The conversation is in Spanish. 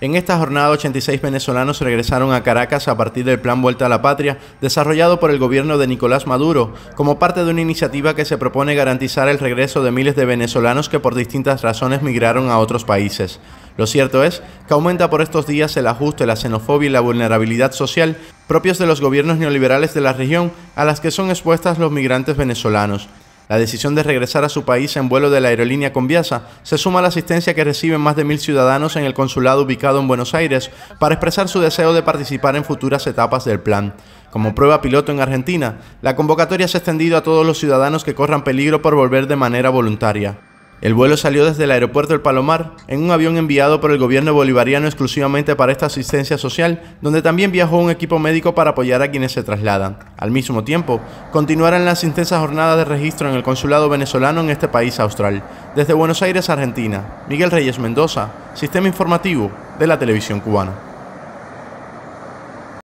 En esta jornada, 86 venezolanos regresaron a Caracas a partir del Plan Vuelta a la Patria, desarrollado por el gobierno de Nicolás Maduro, como parte de una iniciativa que se propone garantizar el regreso de miles de venezolanos que por distintas razones migraron a otros países. Lo cierto es que aumenta por estos días el ajuste, la xenofobia y la vulnerabilidad social propios de los gobiernos neoliberales de la región a las que son expuestas los migrantes venezolanos. La decisión de regresar a su país en vuelo de la aerolínea Conviasa se suma a la asistencia que reciben más de mil ciudadanos en el consulado ubicado en Buenos Aires para expresar su deseo de participar en futuras etapas del plan. Como prueba piloto en Argentina, la convocatoria se ha extendido a todos los ciudadanos que corran peligro por volver de manera voluntaria. El vuelo salió desde el aeropuerto El Palomar en un avión enviado por el gobierno bolivariano exclusivamente para esta asistencia social, donde también viajó un equipo médico para apoyar a quienes se trasladan. Al mismo tiempo, continuarán las intensas jornadas de registro en el consulado venezolano en este país austral. Desde Buenos Aires, Argentina, Miguel Reyes Mendoza, Sistema Informativo de la Televisión Cubana.